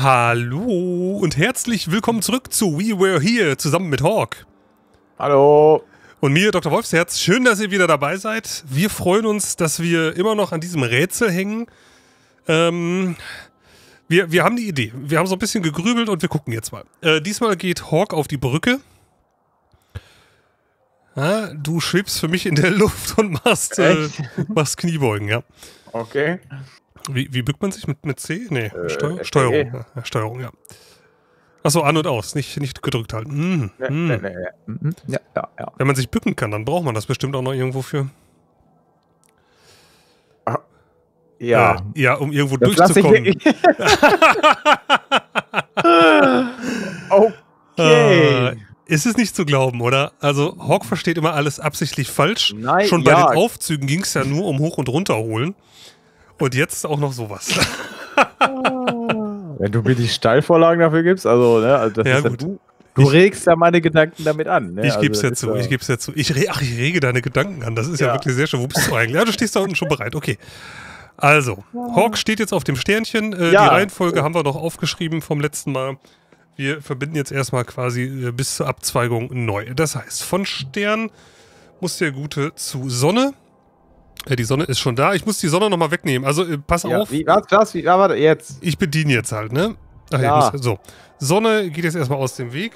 Hallo und herzlich willkommen zurück zu We Were Here zusammen mit Hawk. Hallo. Und mir, Dr. Wolfsherz. Schön, dass ihr wieder dabei seid. Wir freuen uns, dass wir immer noch an diesem Rätsel hängen. Ähm, wir, wir haben die Idee. Wir haben so ein bisschen gegrübelt und wir gucken jetzt mal. Äh, diesmal geht Hawk auf die Brücke. Ah, du schwebst für mich in der Luft und machst, äh, machst Kniebeugen, ja. Okay. Wie, wie bückt man sich mit, mit C? Nee, äh, Steu e. Steuerung. Ja, Steuerung, ja. Achso, an und aus, nicht, nicht gedrückt halten. Mm, mm. Ja, ja, ja. Wenn man sich bücken kann, dann braucht man das bestimmt auch noch irgendwo für. Ah, ja. Äh, ja, um irgendwo das durchzukommen. okay. Äh, ist es nicht zu glauben, oder? Also, Hawk versteht immer alles absichtlich falsch. Nein, Schon bei ja. den Aufzügen ging es ja nur um Hoch- und Runterholen. Und jetzt auch noch sowas. Ah. Wenn du mir die Steilvorlagen dafür gibst, also, ne, also das ja, ist gut. Ja, du, du regst ja meine Gedanken damit an. Ne? Ich also, geb's ja zu, ich geb's ja zu. Ich re, ach, ich rege deine Gedanken an. Das ist ja. ja wirklich sehr schön. Wo bist du eigentlich? Ja, du stehst da unten schon bereit. Okay. Also, Hawk steht jetzt auf dem Sternchen. Äh, ja. Die Reihenfolge haben wir noch aufgeschrieben vom letzten Mal. Wir verbinden jetzt erstmal quasi äh, bis zur Abzweigung neu. Das heißt, von Stern muss der Gute zu Sonne. Ja, äh, die Sonne ist schon da. Ich muss die Sonne nochmal wegnehmen. Also äh, pass ja, auf. Wie, was, was, wie, warte, jetzt. Ich bediene jetzt halt, ne? Ach, ja. Muss, so. Sonne geht jetzt erstmal aus dem Weg.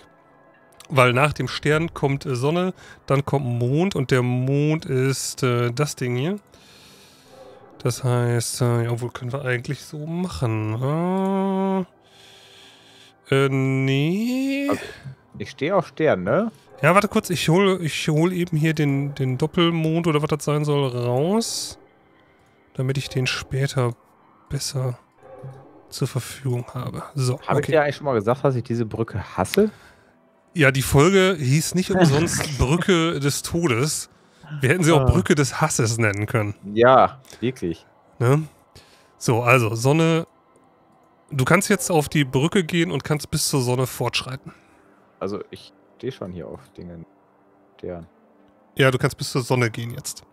Weil nach dem Stern kommt äh, Sonne, dann kommt Mond und der Mond ist äh, das Ding hier. Das heißt, äh, ja, obwohl können wir eigentlich so machen. Äh, äh nee. Okay. Ich stehe auf Stern, ne? Ja, warte kurz, ich hole ich hol eben hier den, den Doppelmond oder was das sein soll raus, damit ich den später besser zur Verfügung habe. So, Habe okay. ich dir eigentlich schon mal gesagt, dass ich diese Brücke hasse? Ja, die Folge hieß nicht umsonst Brücke des Todes. Wir hätten sie auch ah. Brücke des Hasses nennen können. Ja, wirklich. Ne? So, also Sonne. Du kannst jetzt auf die Brücke gehen und kannst bis zur Sonne fortschreiten. Also ich stehe schon hier auf Dingen. Deren. Ja, du kannst bis zur Sonne gehen jetzt.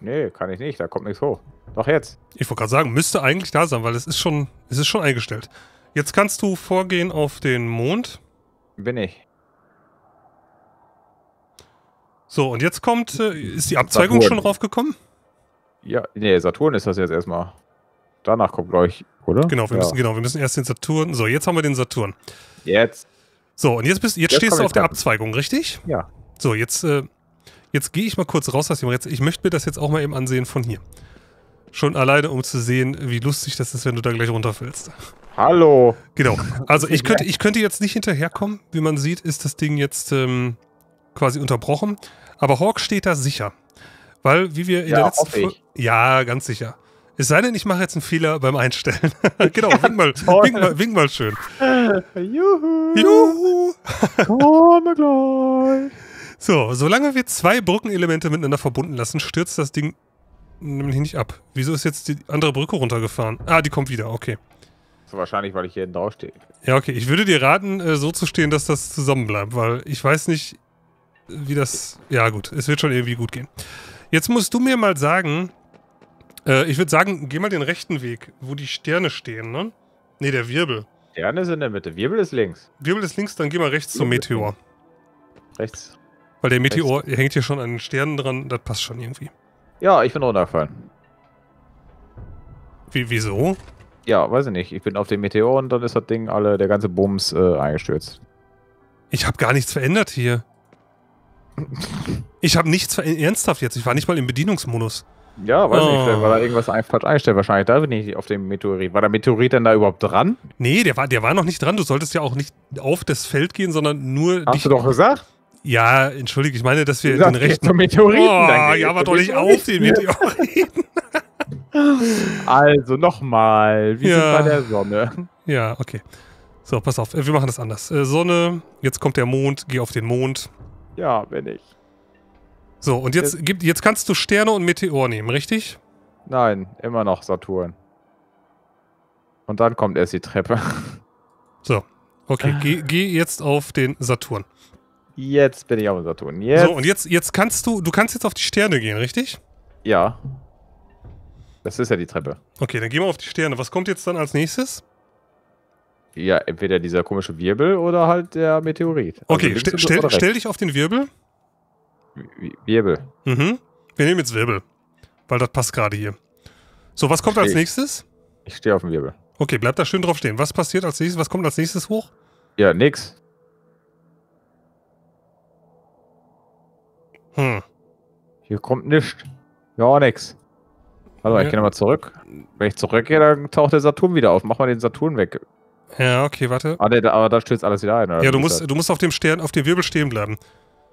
Nee, kann ich nicht. Da kommt nichts hoch. Doch jetzt. Ich wollte gerade sagen, müsste eigentlich da sein, weil es ist schon, es ist schon eingestellt. Jetzt kannst du vorgehen auf den Mond. Bin ich. So, und jetzt kommt, äh, ist die Abzweigung Saturn. schon raufgekommen? Ja, nee, Saturn ist das jetzt erstmal. Danach kommt, glaube ich, oder? Genau wir, ja. müssen, genau, wir müssen erst den Saturn. So, jetzt haben wir den Saturn. Jetzt. So, und jetzt, bist, jetzt, jetzt stehst du auf der Abzweigung, richtig? Ja. So, jetzt, äh, jetzt gehe ich mal kurz raus aus dem Rätsel. Ich möchte mir das jetzt auch mal eben ansehen von hier. Schon alleine, um zu sehen, wie lustig das ist, wenn du da gleich runterfällst. Hallo. Genau. Also ich könnte, ich könnte jetzt nicht hinterherkommen. Wie man sieht, ist das Ding jetzt ähm, quasi unterbrochen. Aber Hawk steht da sicher. Weil, wie wir in ja, der letzten Folge. Ja, ganz sicher. Es sei denn, ich mache jetzt einen Fehler beim Einstellen. genau, wink mal, wink, mal, wink mal schön. Juhu! Juhu! Komme gleich! So, solange wir zwei Brückenelemente miteinander verbunden lassen, stürzt das Ding nämlich nicht ab. Wieso ist jetzt die andere Brücke runtergefahren? Ah, die kommt wieder, okay. So wahrscheinlich, weil ich hier drauf stehe. Ja, okay. Ich würde dir raten, äh, so zu stehen, dass das zusammenbleibt, weil ich weiß nicht, wie das. Ja, gut, es wird schon irgendwie gut gehen. Jetzt musst du mir mal sagen, äh, ich würde sagen, geh mal den rechten Weg, wo die Sterne stehen, ne? Ne, der Wirbel. Stern ist in der Mitte, Wirbel ist links. Wirbel ist links, dann geh mal rechts zum Meteor. Rechts. Weil der Meteor rechts. hängt hier schon an den Sternen dran, das passt schon irgendwie. Ja, ich bin runtergefallen. Wie, wieso? Ja, weiß ich nicht. Ich bin auf dem Meteor und dann ist das Ding alle, der ganze Bums äh, eingestürzt. Ich habe gar nichts verändert hier. Ich habe nichts verändert. Ernsthaft jetzt. Ich war nicht mal im Bedienungsmodus. Ja, weiß oh. nicht, vielleicht war da ah. irgendwas falsch eingestellt. Wahrscheinlich da bin ich auf dem Meteorit. War der Meteorit denn da überhaupt dran? Nee, der war, der war noch nicht dran. Du solltest ja auch nicht auf das Feld gehen, sondern nur. Hast du doch gesagt? Ja, entschuldige, ich meine, dass wir gesagt, den rechten. Zum Meteoriten. Oh, ja, aber doch nicht auf den Meteoriten. also nochmal, wir ja. sind bei der Sonne. Ja, okay. So, pass auf, äh, wir machen das anders. Äh, Sonne, jetzt kommt der Mond, geh auf den Mond. Ja, bin ich. So, und jetzt, jetzt kannst du Sterne und Meteor nehmen, richtig? Nein, immer noch Saturn. Und dann kommt erst die Treppe. So, okay, geh, geh jetzt auf den Saturn. Jetzt bin ich auf dem Saturn. Jetzt. So, und jetzt, jetzt kannst du, du kannst jetzt auf die Sterne gehen, richtig? Ja. Das ist ja die Treppe. Okay, dann gehen wir auf die Sterne. Was kommt jetzt dann als nächstes? Ja, entweder dieser komische Wirbel oder halt der Meteorit. Also okay, st stell, stell dich auf den Wirbel. Wirbel. Mhm. Wir nehmen jetzt Wirbel, weil das passt gerade hier. So, was kommt als nächstes? Ich stehe auf dem Wirbel. Okay, bleib da schön drauf stehen. Was passiert als nächstes? Was kommt als nächstes hoch? Ja, nix. Hm. Hier kommt nichts. Ja, nix. Also, ja. ich gehe nochmal zurück. Wenn ich zurückgehe, dann taucht der Saturn wieder auf. Mach mal den Saturn weg. Ja, okay, warte. Ah, nee, da, aber da stürzt alles wieder ein, oder? Ja, du musst, du musst auf dem Stern, auf dem Wirbel stehen bleiben.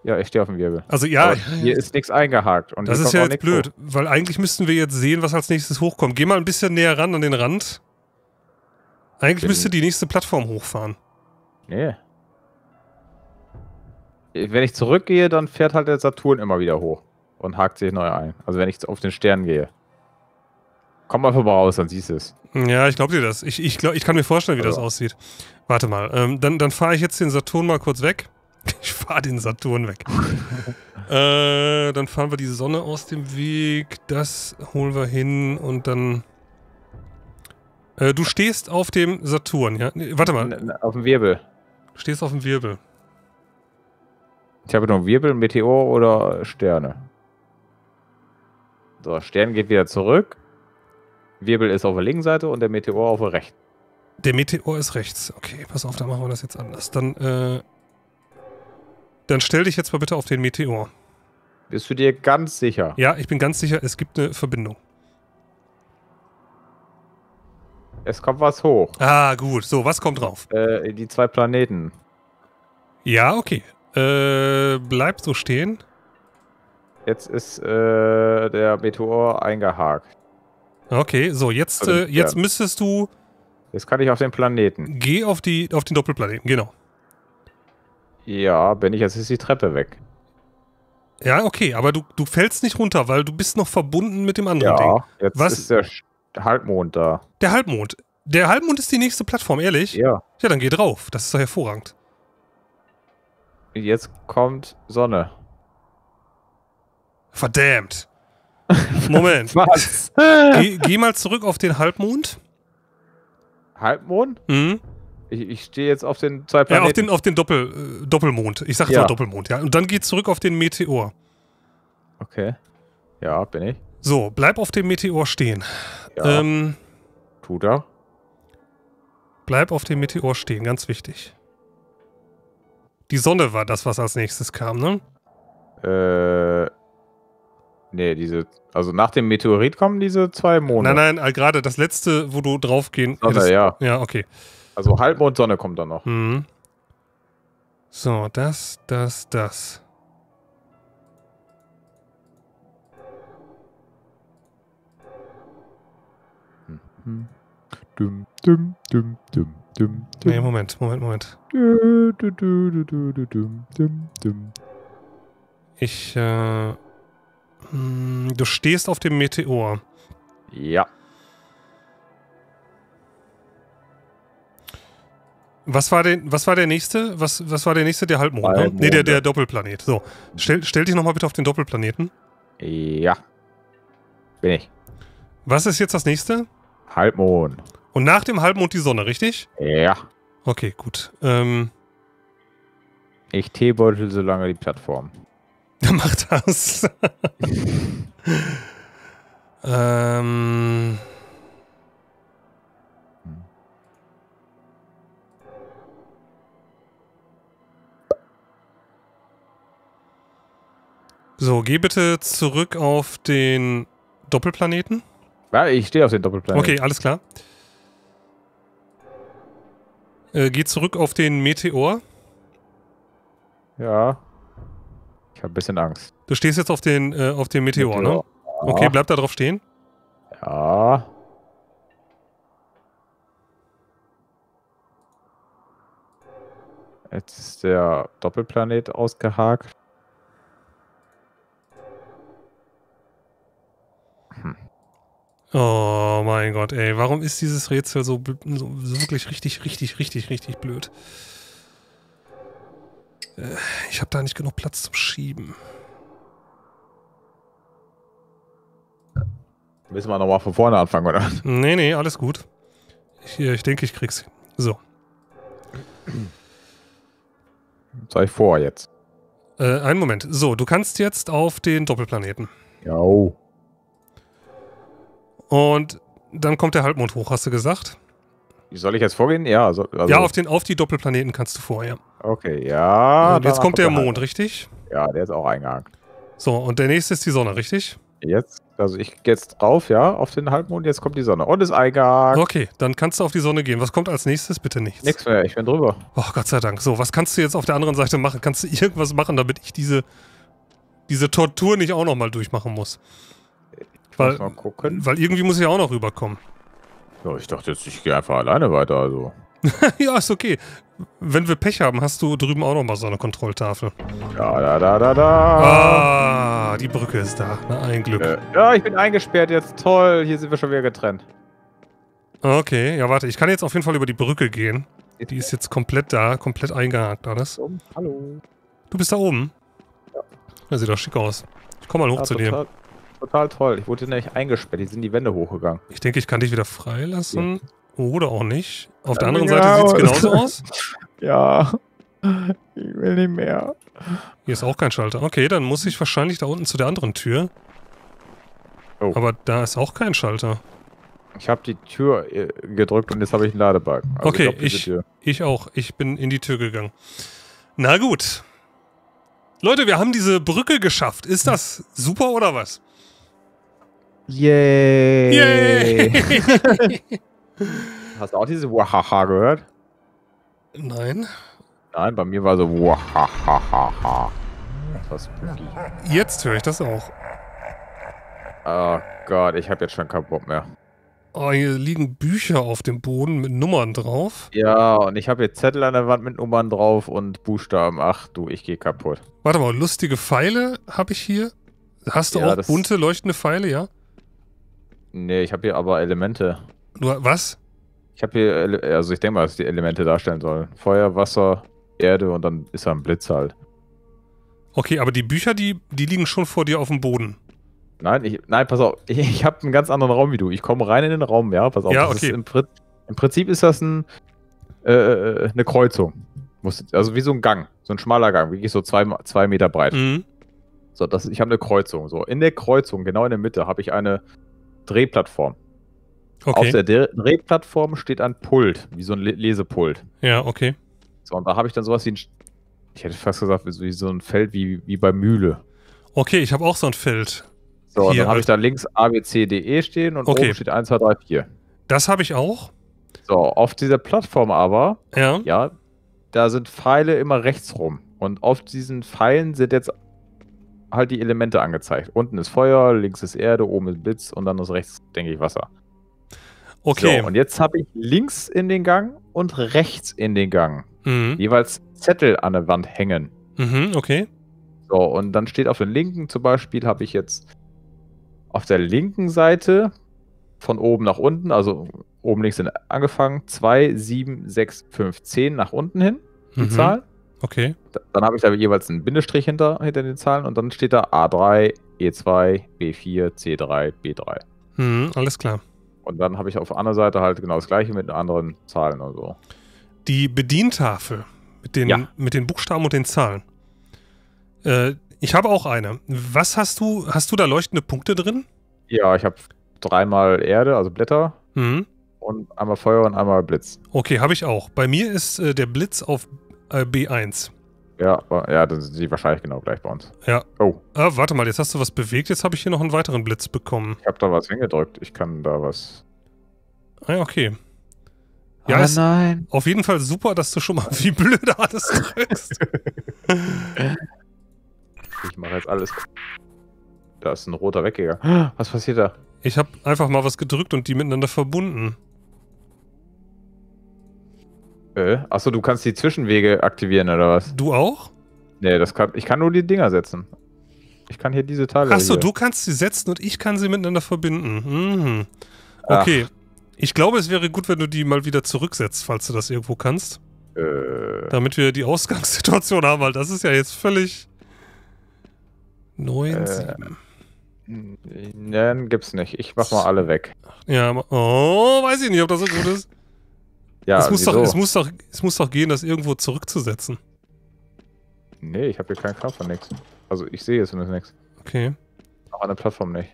Ja, ich stehe auf dem Wirbel. Also ja. Aber hier ist nichts eingehakt. Und das ist ja jetzt blöd, hoch. weil eigentlich müssten wir jetzt sehen, was als nächstes hochkommt. Geh mal ein bisschen näher ran an den Rand. Eigentlich Bin müsste die nächste Plattform hochfahren. Nee. Wenn ich zurückgehe, dann fährt halt der Saturn immer wieder hoch und hakt sich neu ein. Also wenn ich auf den Stern gehe. Komm mal vorbei raus, dann siehst du es. Ja, ich glaube dir das. Ich, ich, glaub, ich kann mir vorstellen, wie also. das aussieht. Warte mal. Ähm, dann dann fahre ich jetzt den Saturn mal kurz weg. Ich fahre den Saturn weg. äh, dann fahren wir die Sonne aus dem Weg. Das holen wir hin und dann. Äh, du stehst auf dem Saturn, ja? Nee, warte mal. Auf dem Wirbel. Du stehst auf dem Wirbel. Ich habe noch Wirbel, Meteor oder Sterne. So, Stern geht wieder zurück. Wirbel ist auf der linken Seite und der Meteor auf der rechten. Der Meteor ist rechts. Okay, pass auf, dann machen wir das jetzt anders. Dann äh, dann stell dich jetzt mal bitte auf den Meteor. Bist du dir ganz sicher? Ja, ich bin ganz sicher, es gibt eine Verbindung. Es kommt was hoch. Ah, gut. So, was kommt drauf? Äh, die zwei Planeten. Ja, okay. Äh, bleib so stehen. Jetzt ist äh, der Meteor eingehakt. Okay, so, jetzt, also, äh, jetzt müsstest du. Jetzt kann ich auf den Planeten. Geh auf, die, auf den Doppelplaneten, genau. Ja, bin ich. Jetzt ist die Treppe weg. Ja, okay, aber du, du fällst nicht runter, weil du bist noch verbunden mit dem anderen ja, Ding. Jetzt Was? ist der Halbmond da. Der Halbmond. Der Halbmond ist die nächste Plattform, ehrlich? Ja. Ja, dann geh drauf. Das ist doch hervorragend. Jetzt kommt Sonne. Verdammt. Moment. Was? geh, geh mal zurück auf den Halbmond. Halbmond? Mhm. Ich, ich stehe jetzt auf den zwei Planeten. Ja, auf den, auf den Doppel, äh, Doppelmond. Ich sage ja. mal Doppelmond, ja. Und dann geht zurück auf den Meteor. Okay. Ja, bin ich. So, bleib auf dem Meteor stehen. Ja. Ähm, Tut er. Bleib auf dem Meteor stehen, ganz wichtig. Die Sonne war das, was als nächstes kam, ne? Äh. Nee, diese. Also nach dem Meteorit kommen diese zwei Monde. Nein, nein, äh, gerade das letzte, wo du draufgehen. Sonne, hättest, ja. Ja, okay. Also Halbmond Sonne kommt dann noch. Mhm. So, das, das, das. Mhm. Dum, dum, dum, dum, dum, dum. Nee, Moment, Moment, Moment. Du, du, du, du, du, dum, dum, dum. Ich, äh, mh, hm, du stehst auf dem Meteor. Ja. Was war, denn, was war der nächste? Was, was war der nächste? Der Halbmond, ne? Halbmond ne? der, der Doppelplanet. So, stell, stell dich nochmal bitte auf den Doppelplaneten. Ja. Bin ich. Was ist jetzt das nächste? Halbmond. Und nach dem Halbmond die Sonne, richtig? Ja. Okay, gut. Ähm, ich teebeutel so lange die Plattform. Mach das. ähm. So, geh bitte zurück auf den Doppelplaneten. Ja, ich stehe auf den Doppelplaneten. Okay, alles klar. Äh, geh zurück auf den Meteor. Ja. Ich habe ein bisschen Angst. Du stehst jetzt auf den, äh, auf den Meteor, ne? Meteor. ne? Ja. Okay, bleib da drauf stehen. Ja. Jetzt ist der Doppelplanet ausgehakt. Hm. Oh mein Gott, ey, warum ist dieses Rätsel so, so, so wirklich richtig, richtig, richtig, richtig blöd? Äh, ich habe da nicht genug Platz zum Schieben. Müssen wir nochmal von vorne anfangen, oder? Nee, nee, alles gut. Ich, äh, ich denke, ich krieg's. So. Sei vor jetzt. Äh, einen Moment. So, du kannst jetzt auf den Doppelplaneten. Ja. Oh. Und dann kommt der Halbmond hoch, hast du gesagt? Soll ich jetzt vorgehen? Ja. So, also ja, auf, den, auf die Doppelplaneten kannst du vorher. Okay, ja. Und jetzt kommt der Mond, richtig? Ja, der ist auch eingehakt. So, und der nächste ist die Sonne, richtig? Jetzt, also ich gehe jetzt drauf, ja, auf den Halbmond, jetzt kommt die Sonne. Und ist eingehakt. Okay, dann kannst du auf die Sonne gehen. Was kommt als nächstes? Bitte nichts. Nichts mehr, ich bin drüber. Oh, Gott sei Dank. So, was kannst du jetzt auf der anderen Seite machen? Kannst du irgendwas machen, damit ich diese, diese Tortur nicht auch nochmal durchmachen muss? weil, mal gucken. Weil irgendwie muss ich auch noch rüberkommen. Ja, ich dachte jetzt, ich gehe einfach alleine weiter, also. ja, ist okay. Wenn wir Pech haben, hast du drüben auch noch mal so eine Kontrolltafel. Da, da, da, da, da. Ah, die Brücke ist da. Na, ein Glück. Äh, ja, ich bin eingesperrt jetzt. Toll, hier sind wir schon wieder getrennt. Okay, ja, warte. Ich kann jetzt auf jeden Fall über die Brücke gehen. Die ist jetzt komplett da, komplett eingehakt alles. Hallo. Du bist da oben? Ja. Das sieht doch schick aus. Ich komm mal hoch ja, zu dir. Total toll. Ich wurde nämlich eingesperrt. Die sind die Wände hochgegangen. Ich denke, ich kann dich wieder freilassen. Ja. Oder auch nicht. Auf der anderen ja, Seite sieht es genauso aus. Ja. Ich will nicht mehr. Hier ist auch kein Schalter. Okay, dann muss ich wahrscheinlich da unten zu der anderen Tür. Oh. Aber da ist auch kein Schalter. Ich habe die Tür äh, gedrückt und jetzt habe ich einen Ladebalken. Also okay, ich, ich, ich, auch. Ich bin in die Tür gegangen. Na gut. Leute, wir haben diese Brücke geschafft. Ist das super oder was? Yay! Yay. Hast du auch diese Wahaha gehört? Nein. Nein, bei mir war so Wahahaha. Das war spooky. Jetzt höre ich das auch. Oh Gott, ich habe jetzt schon keinen Bock mehr. Oh, hier liegen Bücher auf dem Boden mit Nummern drauf. Ja, und ich habe jetzt Zettel an der Wand mit Nummern drauf und Buchstaben. Ach du, ich gehe kaputt. Warte mal, lustige Pfeile habe ich hier. Hast du ja, auch bunte leuchtende Pfeile, ja? Nee, ich habe hier aber Elemente. Nur was? Ich habe hier, Ele also ich denke mal, dass die Elemente darstellen sollen. Feuer, Wasser, Erde und dann ist da ein Blitz halt. Okay, aber die Bücher, die, die liegen schon vor dir auf dem Boden. Nein, ich, nein, pass auf. Ich, ich habe einen ganz anderen Raum wie du. Ich komme rein in den Raum, ja, pass auf. Ja, okay. Im, Pri im, Prinzip ist das ein, äh, äh, äh eine Kreuzung. Also wie so ein Gang, so ein schmaler Gang, wirklich so zwei, zwei Meter breit. Mhm. So, das, ich habe eine Kreuzung. So, in der Kreuzung, genau in der Mitte, habe ich eine Drehplattform. Okay. Auf der Drehplattform steht ein Pult, wie so ein Lesepult. Ja, okay. So, und da habe ich dann sowas wie ein, ich hätte fast gesagt, wie so ein Feld wie, wie bei Mühle. Okay, ich habe auch so ein Feld. So, Hier, dann habe ich da links abcde stehen und okay. oben steht 1, 2, 3, 4. Das habe ich auch. So, auf dieser Plattform aber, ja. ja, da sind Pfeile immer rechts rum. Und auf diesen Pfeilen sind jetzt halt die Elemente angezeigt. Unten ist Feuer, links ist Erde, oben ist Blitz und dann ist rechts, denke ich, Wasser. Okay. So, und jetzt habe ich links in den Gang und rechts in den Gang mhm. jeweils Zettel an der Wand hängen. Mhm, okay. So, und dann steht auf den linken zum Beispiel, habe ich jetzt auf der linken Seite von oben nach unten, also oben links sind angefangen, 2, 7, 6, 5, 10 nach unten hin, die mhm. Zahl. Okay. Dann habe ich da jeweils einen Bindestrich hinter, hinter den Zahlen und dann steht da A3, E2, B4, C3, B3. Hm, alles klar. Und dann habe ich auf der anderen Seite halt genau das gleiche mit anderen Zahlen und so. Die Bedientafel mit den, ja. mit den Buchstaben und den Zahlen. Äh, ich habe auch eine. Was hast du? Hast du da leuchtende Punkte drin? Ja, ich habe dreimal Erde, also Blätter. Mhm. Und einmal Feuer und einmal Blitz. Okay, habe ich auch. Bei mir ist äh, der Blitz auf äh, B1. Ja, ja, dann ist die wahrscheinlich genau gleich bei uns. Ja. Oh. Ah, warte mal, jetzt hast du was bewegt, jetzt habe ich hier noch einen weiteren Blitz bekommen. Ich habe da was hingedrückt, ich kann da was. Ah ja, okay. Ja, oh, nein. auf jeden Fall super, dass du schon mal wie blöd alles drückst. ich mache jetzt alles. Da ist ein roter Weggegangen. Was passiert da? Ich habe einfach mal was gedrückt und die miteinander verbunden. Äh, achso, du kannst die Zwischenwege aktivieren, oder was? Du auch? Nee, das kann, ich kann nur die Dinger setzen. Ich kann hier diese Teile. Achso, du kannst sie setzen und ich kann sie miteinander verbinden. Mhm. Okay. Ach. Ich glaube, es wäre gut, wenn du die mal wieder zurücksetzt, falls du das irgendwo kannst. Äh. Damit wir die Ausgangssituation haben, weil das ist ja jetzt völlig. 9, äh. 7. Nein, gibt's nicht. Ich mach mal alle weg. Ja, oh, weiß ich nicht, ob das so gut ist. Ja, es muss, doch, es, muss doch, es muss doch gehen, das irgendwo zurückzusetzen. Nee, ich habe hier keinen Kampf von nichts. Also ich sehe jetzt zumindest nichts. Okay. Aber an der Plattform nicht.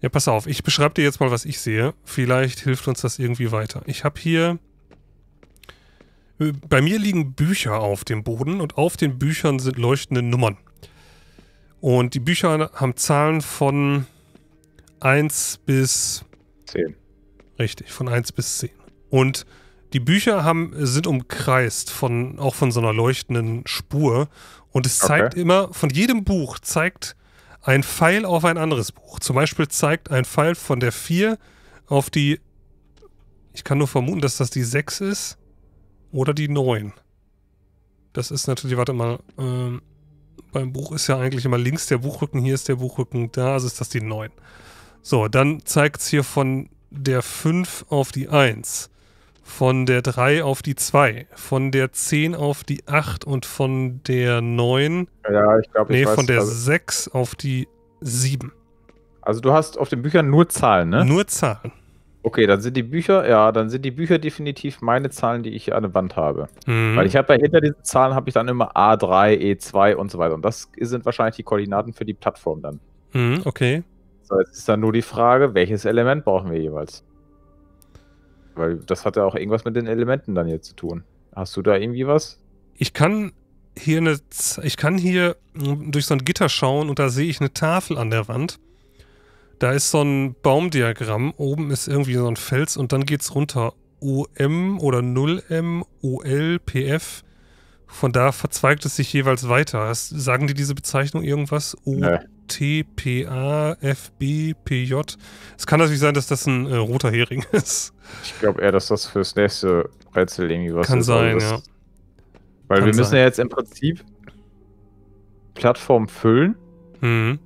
Ja, pass auf, ich beschreibe dir jetzt mal, was ich sehe. Vielleicht hilft uns das irgendwie weiter. Ich habe hier. Äh, bei mir liegen Bücher auf dem Boden und auf den Büchern sind leuchtende Nummern. Und die Bücher haben Zahlen von 1 bis 10. Richtig, von 1 bis 10. Und die Bücher haben, sind umkreist von, auch von so einer leuchtenden Spur. Und es zeigt okay. immer, von jedem Buch zeigt ein Pfeil auf ein anderes Buch. Zum Beispiel zeigt ein Pfeil von der 4 auf die. Ich kann nur vermuten, dass das die 6 ist. Oder die 9. Das ist natürlich, warte mal. Ähm, beim Buch ist ja eigentlich immer links der Buchrücken, hier ist der Buchrücken, da ist das die 9. So, dann zeigt es hier von der 5 auf die 1 von der 3 auf die 2, von der 10 auf die 8 und von der 9. Ja, ich glaube, Nee, ich weiß, von der also, 6 auf die 7. Also du hast auf den Büchern nur Zahlen, ne? Nur Zahlen. Okay, dann sind die Bücher, ja, dann sind die Bücher definitiv meine Zahlen, die ich an der Wand habe. Mhm. Weil ich habe ja hinter diesen Zahlen habe ich dann immer A3, E2 und so weiter. Und das sind wahrscheinlich die Koordinaten für die Plattform dann. Mhm, okay. So, jetzt ist dann nur die Frage, welches Element brauchen wir jeweils? Weil das hat ja auch irgendwas mit den Elementen dann jetzt zu tun. Hast du da irgendwie was? Ich kann hier eine, ich kann hier durch so ein Gitter schauen und da sehe ich eine Tafel an der Wand. Da ist so ein Baumdiagramm. Oben ist irgendwie so ein Fels und dann geht's runter. OM oder 0M, OL, PF. Von da verzweigt es sich jeweils weiter. Sagen die diese Bezeichnung irgendwas? O Nö. T, P, A, F, B, P, J. Es kann natürlich sein, dass das ein äh, roter Hering ist. Ich glaube eher, dass das fürs nächste Rätsel irgendwie was kann ist. Sein, ja. Weil kann wir sein. müssen ja jetzt im Prinzip Plattform füllen. Mhm.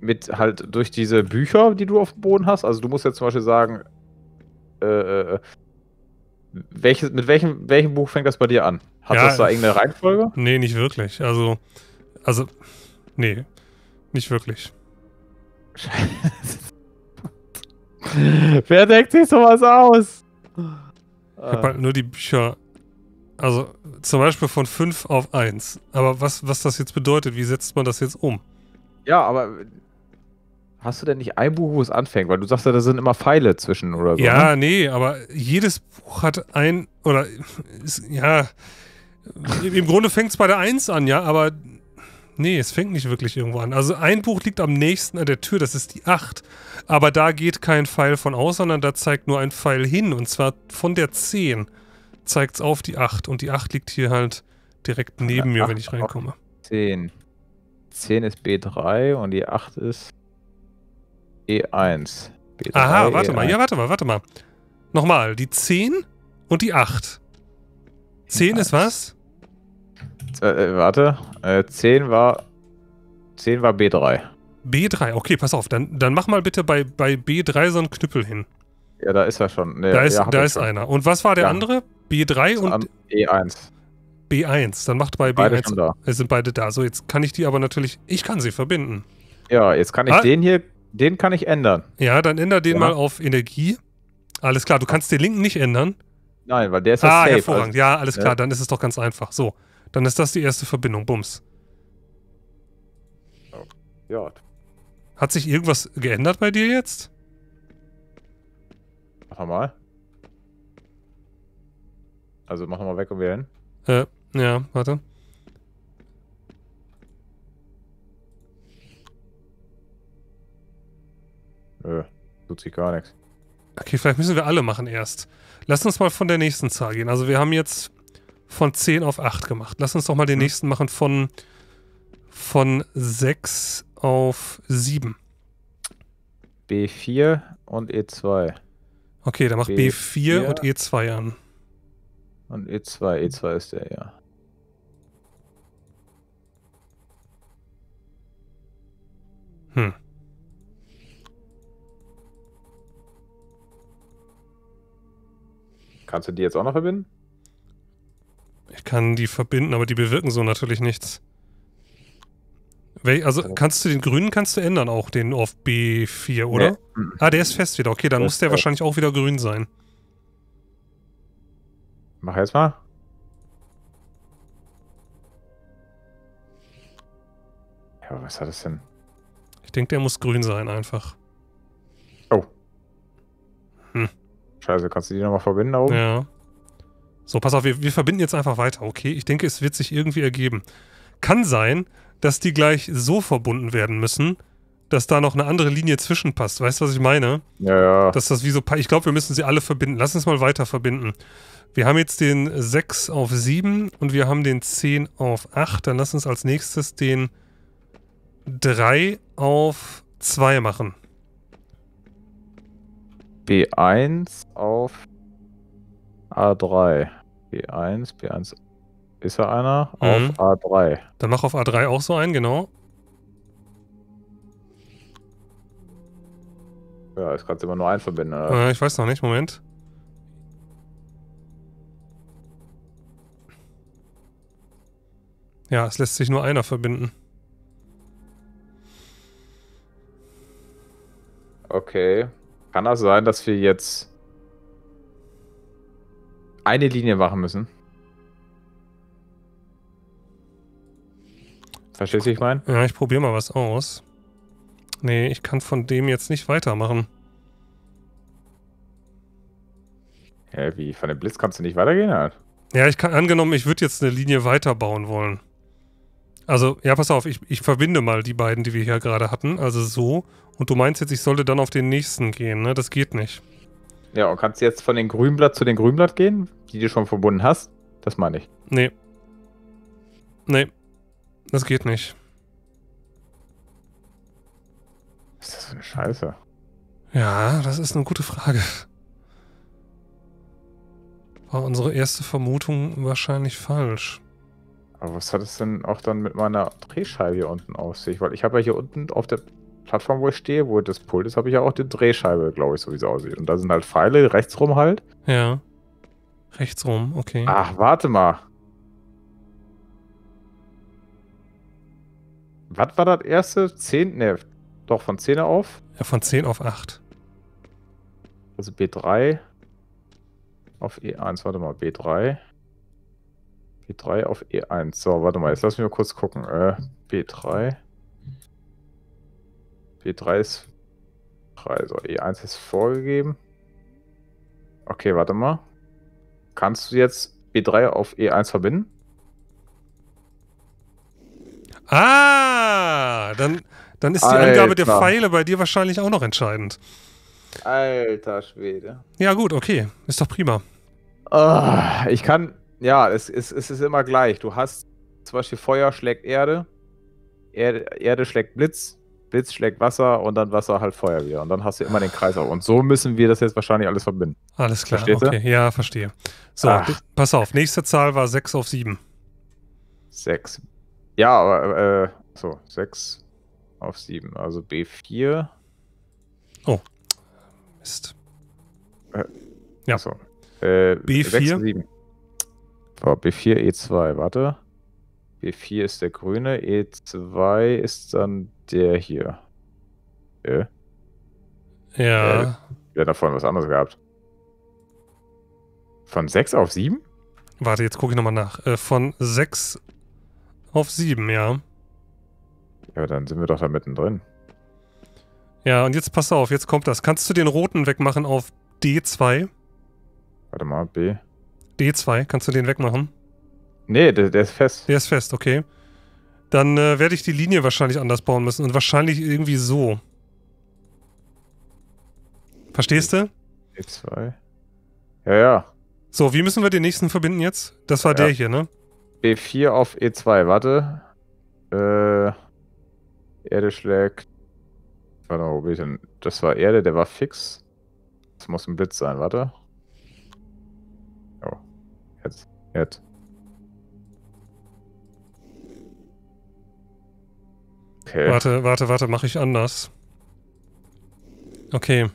Mit halt durch diese Bücher, die du auf dem Boden hast. Also du musst jetzt zum Beispiel sagen, äh, äh, äh welches, mit welchem, welchem Buch fängt das bei dir an? Hat ja, das da irgendeine Reihenfolge? Nee, nicht wirklich. Also, also, nee. Nicht wirklich. Scheiße. Wer deckt sich sowas aus? Ich hab halt nur die Bücher. Also zum Beispiel von 5 auf 1. Aber was, was das jetzt bedeutet, wie setzt man das jetzt um? Ja, aber hast du denn nicht ein Buch, wo es anfängt? Weil du sagst ja, da sind immer Pfeile zwischen oder so. Ja, ne? nee, aber jedes Buch hat ein oder ist, ja. Im Grunde fängt es bei der 1 an, ja, aber Nee, es fängt nicht wirklich irgendwo an. Also ein Buch liegt am nächsten an der Tür, das ist die 8. Aber da geht kein Pfeil von aus, sondern da zeigt nur ein Pfeil hin. Und zwar von der 10 zeigt es auf die 8. Und die 8 liegt hier halt direkt neben mir, wenn ich reinkomme. 10. 10 ist B3 und die 8 ist E1. B3, Aha, e warte E1. mal. Ja, warte mal, warte mal. Nochmal. Die 10 und die 8. 10 E1. ist was? Äh, äh, warte. Äh, 10 war. 10 war B3. B3, okay, pass auf. Dann, dann mach mal bitte bei, bei B3 so einen Knüppel hin. Ja, da ist er schon. Nee, da ist, ja, da ist schon. einer. Und was war der ja. andere? B3 und. E1. B1, dann macht bei B1. Beide da. Es sind beide da. So, jetzt kann ich die aber natürlich. Ich kann sie verbinden. Ja, jetzt kann ich ah. den hier. Den kann ich ändern. Ja, dann ändere den ja. mal auf Energie. Alles klar, du kannst den linken nicht ändern. Nein, weil der ist ja ah, safe. hervorragend. Also, ja, alles ne? klar, ja. dann ist es doch ganz einfach. So. Dann ist das die erste Verbindung. Bums. Ja. Hat sich irgendwas geändert bei dir jetzt? Mach mal. Also mach mal weg und wählen. Äh, ja, warte. Nö, tut sich gar nichts. Okay, vielleicht müssen wir alle machen erst. Lass uns mal von der nächsten Zahl gehen. Also wir haben jetzt von 10 auf 8 gemacht. Lass uns doch mal den mhm. nächsten machen von, von 6 auf 7. B4 und E2. Okay, dann mach B4, B4 und E2 an. Und E2, E2 ist der, ja. Hm. Kannst du die jetzt auch noch verbinden? Ich kann die verbinden, aber die bewirken so natürlich nichts. Wel also kannst du den grünen kannst du ändern auch, den auf B4, oder? Nee. Mhm. Ah, der ist fest wieder. Okay, dann das muss der wahrscheinlich auch wieder grün sein. Mach jetzt mal. Ja, aber was hat das denn? Ich denke, der muss grün sein einfach. Oh. Hm. Scheiße, kannst du die nochmal verbinden da oben? Ja. So, pass auf, wir, wir verbinden jetzt einfach weiter, okay? Ich denke, es wird sich irgendwie ergeben. Kann sein, dass die gleich so verbunden werden müssen, dass da noch eine andere Linie zwischenpasst. Weißt du, was ich meine? Ja, ja. Dass das wie so. Ich glaube, wir müssen sie alle verbinden. Lass uns mal weiter verbinden. Wir haben jetzt den 6 auf 7 und wir haben den 10 auf 8. Dann lass uns als nächstes den 3 auf 2 machen. B1 auf A3. B1, B1 ist ja einer. Mhm. Auf A3. Dann mach auf A3 auch so einen, genau. Ja, jetzt kannst du immer nur ein verbinden, Äh, ich weiß noch nicht, Moment. Ja, es lässt sich nur einer verbinden. Okay. Kann das sein, dass wir jetzt eine Linie machen müssen. Verstehst du, ich, meine? Ja, ich probiere mal was aus. Nee, ich kann von dem jetzt nicht weitermachen. Hä, wie? Von dem Blitz kannst du nicht weitergehen, halt? Ja, ich kann, angenommen, ich würde jetzt eine Linie weiterbauen wollen. Also, ja, pass auf, ich, ich verbinde mal die beiden, die wir hier gerade hatten. Also so. Und du meinst jetzt, ich sollte dann auf den nächsten gehen, ne? Das geht nicht. Ja, und kannst du jetzt von den Grünblatt zu den Grünblatt gehen? die du schon verbunden hast? Das meine ich. Nee. Nee. Das geht nicht. ist das eine Scheiße? Ja, das ist eine gute Frage. War unsere erste Vermutung wahrscheinlich falsch. Aber was hat es denn auch dann mit meiner Drehscheibe hier unten auf sich? Weil ich habe ja hier unten auf der Plattform, wo ich stehe, wo das Pult ist, habe ich ja auch die Drehscheibe, glaube ich, so wie es aussieht. Und da sind halt Pfeile rechts rum halt. Ja. Rechts rum, okay. Ach, warte mal. Was war das erste? 10? Ne, doch, von 10 auf? Ja, von 10 auf 8. Also B3 auf E1. Warte mal, B3. B3 auf E1. So, warte mal, jetzt lass mich mal kurz gucken. Äh, B3. B3 ist frei. So, E1 ist vorgegeben. Okay, warte mal. Kannst du jetzt E3 auf E1 verbinden? Ah, dann, dann ist die Angabe der Pfeile bei dir wahrscheinlich auch noch entscheidend. Alter Schwede. Ja, gut, okay. Ist doch prima. Oh, ich kann, ja, es, es, es ist immer gleich. Du hast zum Beispiel Feuer schlägt Erde, Erde, Erde schlägt Blitz, Blitz schlägt Wasser und dann Wasser halt Feuer wieder. Und dann hast du immer den Kreis auf. Und so müssen wir das jetzt wahrscheinlich alles verbinden. Alles klar. Versteht okay. Du? Ja, verstehe. So, Ach. pass auf. Nächste Zahl war 6 auf 7. 6. Ja, aber äh, so, 6 auf 7. Also B4. Oh. Mist. Äh, ja. So. Äh, B4. 6, 7. Oh, B4, E2, warte. B4 ist der grüne, E2 ist dann der hier. Okay. Äh? Ja. Äh, wir da vorhin was anderes gehabt. Von 6 auf 7? Warte, jetzt gucke ich nochmal nach. Äh, von 6 auf 7, ja. Ja, dann sind wir doch da mittendrin. Ja, und jetzt pass auf, jetzt kommt das. Kannst du den roten wegmachen auf D2? Warte mal, B. D2, kannst du den wegmachen? Nee, der, der ist fest. Der ist fest, okay. Dann äh, werde ich die Linie wahrscheinlich anders bauen müssen und wahrscheinlich irgendwie so. Verstehst du? E2. Ja, ja. So, wie müssen wir den nächsten verbinden jetzt? Das war ja. der hier, ne? E4 auf E2, warte. Äh, Erde schlägt. Warte mal, wo bin ich denn? Das war Erde, der war fix. Das muss ein Blitz sein, warte. Oh. Jetzt. Jetzt. Okay. Warte, warte, warte, mache ich anders. Okay.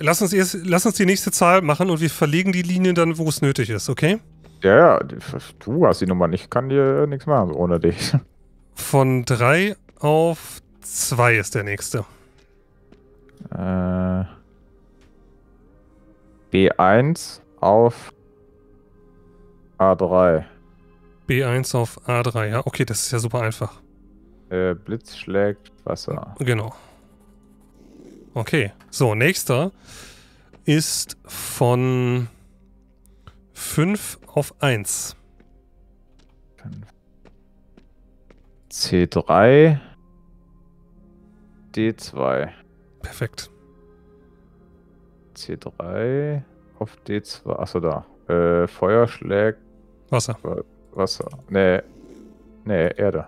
Lass uns, erst, lass uns die nächste Zahl machen und wir verlegen die Linie dann, wo es nötig ist, okay? Ja, ja, du hast die Nummer nicht, kann dir nichts machen ohne dich. Von 3 auf 2 ist der nächste. Äh, B1 auf A3. B1 auf A3, ja. Okay, das ist ja super einfach. Äh, Blitz schlägt Wasser. Genau. Okay, so, nächster ist von 5 auf 1. C3, D2. Perfekt. C3 auf D2, achso da. Äh, Feuer schlägt Wasser. Wasser. Nee. Nee, Erde.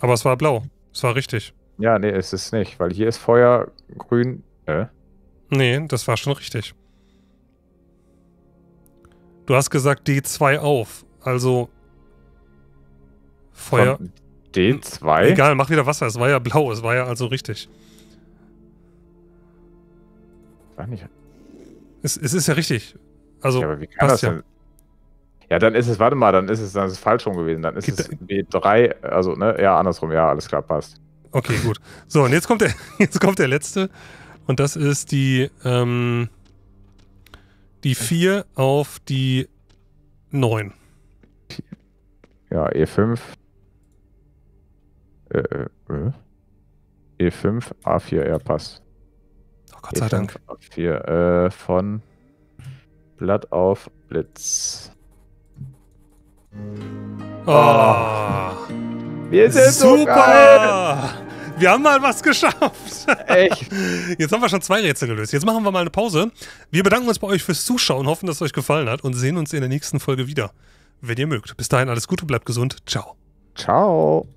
Aber es war blau. Es war richtig. Ja, nee, es ist nicht, weil hier ist Feuer, grün. Äh. Nee, das war schon richtig. Du hast gesagt D2 auf. Also Feuer. Von D2? Egal, mach wieder Wasser. Es war ja blau. Es war ja also richtig. War nicht. Es, es ist ja richtig. Also, ja, aber wie kann das ja. Ja, dann ist es, warte mal, dann ist es, dann ist es falsch rum gewesen. Dann ist Gibt es B3, also, ne? Ja, andersrum, ja, alles klar, passt. Okay, gut. So, und jetzt kommt der, jetzt kommt der letzte. Und das ist die, ähm, die 4 auf die 9. Ja, E5. Äh, äh. äh. E5, A4, ja, passt. Oh, Gott sei E5, Dank. A4, äh, von Blatt auf Blitz. Oh. Wir sind super! So wir haben mal was geschafft. Echt? Jetzt haben wir schon zwei Rätsel gelöst. Jetzt machen wir mal eine Pause. Wir bedanken uns bei euch fürs Zuschauen, hoffen, dass es euch gefallen hat und sehen uns in der nächsten Folge wieder, wenn ihr mögt. Bis dahin alles Gute, bleibt gesund. Ciao. Ciao.